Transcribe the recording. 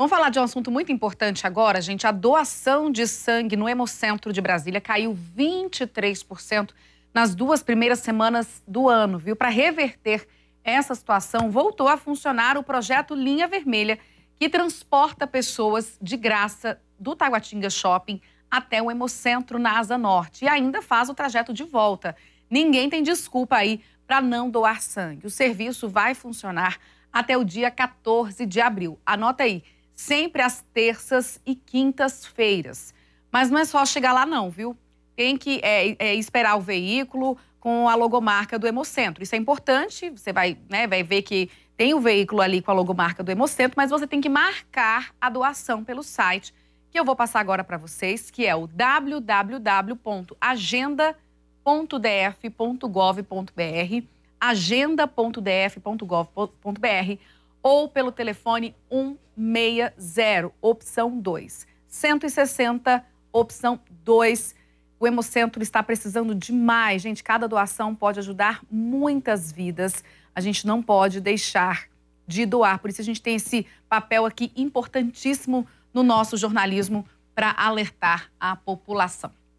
Vamos falar de um assunto muito importante agora, gente. A doação de sangue no Hemocentro de Brasília caiu 23% nas duas primeiras semanas do ano, viu? Para reverter essa situação, voltou a funcionar o projeto Linha Vermelha, que transporta pessoas de graça do Taguatinga Shopping até o Hemocentro na Asa Norte e ainda faz o trajeto de volta. Ninguém tem desculpa aí para não doar sangue. O serviço vai funcionar até o dia 14 de abril. Anota aí, sempre às terças e quintas-feiras. Mas não é só chegar lá, não, viu? Tem que é, é, esperar o veículo com a logomarca do Hemocentro. Isso é importante, você vai, né, vai ver que tem o veículo ali com a logomarca do Hemocentro, mas você tem que marcar a doação pelo site, que eu vou passar agora para vocês, que é o www.agenda.df.gov.br agenda.df.gov.br ou pelo telefone 160, opção 2. 160, opção 2. O Hemocentro está precisando demais, gente. Cada doação pode ajudar muitas vidas. A gente não pode deixar de doar. Por isso a gente tem esse papel aqui importantíssimo no nosso jornalismo para alertar a população.